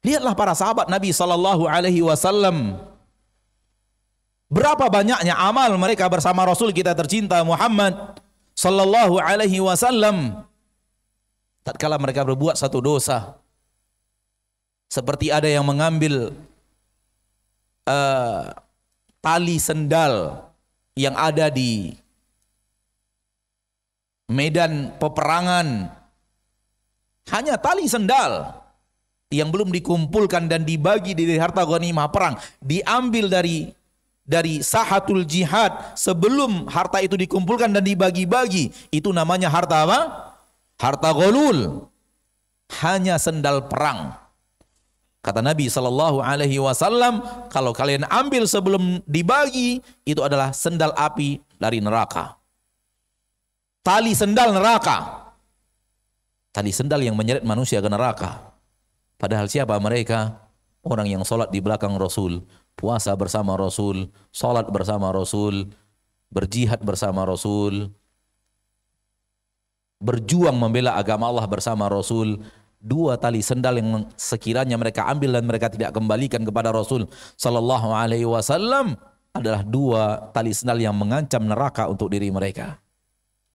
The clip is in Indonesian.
Lihatlah para sahabat Nabi saw Alaihi Wasallam. Berapa banyaknya amal mereka bersama Rasul kita tercinta Muhammad saw Alaihi Wasallam. Tatkala mereka berbuat satu dosa, seperti ada yang mengambil uh, tali sendal yang ada di medan peperangan, hanya tali sendal yang belum dikumpulkan dan dibagi dari harta ghanimah perang diambil dari dari sahatul jihad sebelum harta itu dikumpulkan dan dibagi-bagi itu namanya harta apa? Harta golul hanya sendal perang. Kata Nabi Shallallahu Alaihi Wasallam, kalau kalian ambil sebelum dibagi itu adalah sendal api dari neraka. Tali sendal neraka. Tali sendal yang menyeret manusia ke neraka. Padahal siapa mereka? Orang yang sholat di belakang Rasul, puasa bersama Rasul, sholat bersama Rasul, berjihad bersama Rasul, berjuang membela agama Allah bersama Rasul, dua tali sendal yang sekiranya mereka ambil dan mereka tidak kembalikan kepada Rasul Sallallahu Alaihi Wasallam adalah dua tali sendal yang mengancam neraka untuk diri mereka.